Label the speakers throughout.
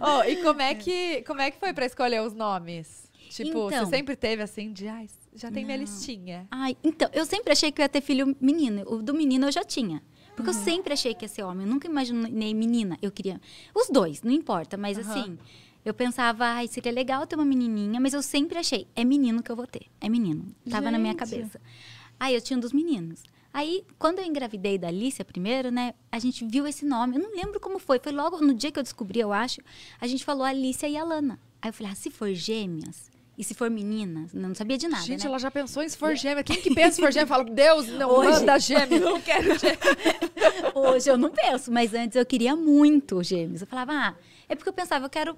Speaker 1: oh, e como é, que, como é que foi para escolher os nomes? Tipo, então, você sempre teve assim de, ai, já tem não. minha listinha. Ai, então, eu sempre achei que eu ia ter filho menino. O do menino eu já tinha. Porque uhum. eu sempre achei que ia ser homem. Eu nunca imaginei menina. Eu queria. Os dois, não importa, mas uhum. assim. Eu pensava, ai, seria legal ter uma menininha, mas eu sempre achei, é menino que eu vou ter. É menino. Tava Gente. na minha cabeça. Aí eu tinha um dos meninos. Aí, quando eu engravidei da Alicia primeiro, né? A gente viu esse nome. Eu não lembro como foi. Foi logo no dia que eu descobri, eu acho. A gente falou Alicia e Alana. Aí eu falei, ah, se for gêmeas, e se for menina, não sabia de nada. Gente, né? ela já pensou em se for gêmea. Quem que pensa se for gêmea? Fala, Deus, não Hoje... manda gêmea, não quero gêmea. Hoje eu não penso, mas antes eu queria muito gêmeos. Eu falava, ah, é porque eu pensava, eu quero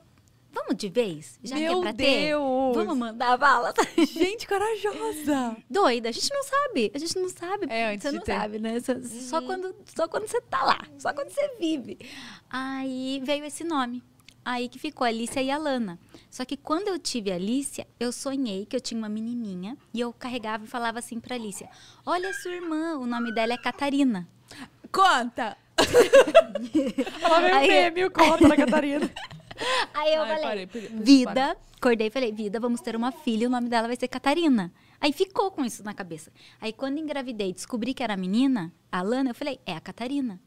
Speaker 1: Vamos de vez? Já Meu que é pra Deus. ter? Vamos mandar bala. Gente corajosa. Doida. A gente não sabe. A gente não sabe. É, antes você não ter. sabe, né? Só, uhum. só, quando, só quando você tá lá. Só quando você vive. Aí veio esse nome. Aí que ficou Alicia e Alana. Só que quando eu tive a Alicia, eu sonhei que eu tinha uma menininha e eu carregava e falava assim pra Alicia: Olha a sua irmã, o nome dela é Catarina. Conta! Ela veio aí, meme, conta da Catarina. Aí eu Ai, falei, parei, vida, acordei e falei, vida, vamos ter uma filha, o nome dela vai ser Catarina. Aí ficou com isso na cabeça. Aí quando engravidei, descobri que era a menina, a Alana, eu falei, é a Catarina.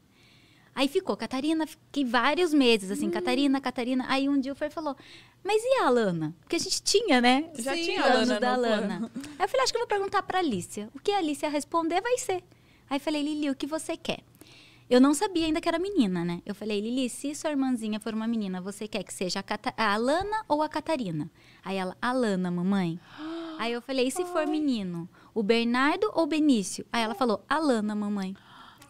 Speaker 1: Aí ficou Catarina, fiquei vários meses assim, hum. Catarina, Catarina. Aí um dia o Fer falou, mas e a Alana? Porque a gente tinha, né? Já Sim, tinha anos Lana, da Alana Aí eu falei, acho que eu vou perguntar pra Alicia. O que a Alicia responder vai ser. Aí eu falei, Lili, o que você quer? Eu não sabia ainda que era menina, né? Eu falei, Lili, se sua irmãzinha for uma menina, você quer que seja a, Cata a Alana ou a Catarina? Aí ela, Alana, mamãe. Aí eu falei, e se for menino, o Bernardo ou Benício? Aí ela falou, Alana, mamãe.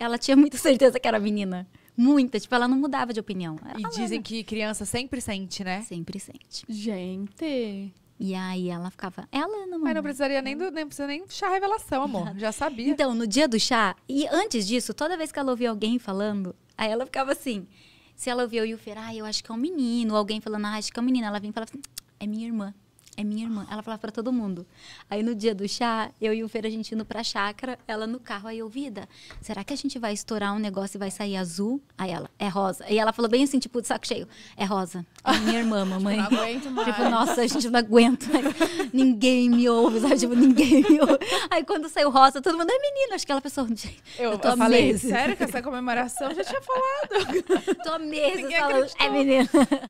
Speaker 1: Ela tinha muita certeza que era menina. Muita, tipo, ela não mudava de opinião. e Alana. dizem que criança sempre sente, né? Sempre sente. Gente. E aí ela ficava, ela não. Mas não precisaria nem do, nem precisa nem chá revelação, amor. Já sabia. Então, no dia do chá, e antes disso, toda vez que ela ouvia alguém falando, aí ela ficava assim. Se ela ouvia o Yufer, ah, eu acho que é um menino, ou alguém falando, ah, acho que é um menino, ela vinha e falava assim, é minha irmã é minha irmã. Ela falava para todo mundo. Aí no dia do chá, eu e o Fer, a gente indo pra chácara, ela no carro, aí eu, vida, será que a gente vai estourar um negócio e vai sair azul? Aí ela, é rosa. E ela falou bem assim, tipo, de saco cheio, é rosa. É minha irmã, tipo, mamãe. não aguento mais. Tipo, nossa, a gente não aguenta. ninguém me ouve, sabe? Tipo, ninguém me ouve. Aí quando saiu rosa, todo mundo, é menina. Acho que ela pensou, eu, eu tô eu falei, meses. sério que essa comemoração já tinha falado? tô meses falando, é menina.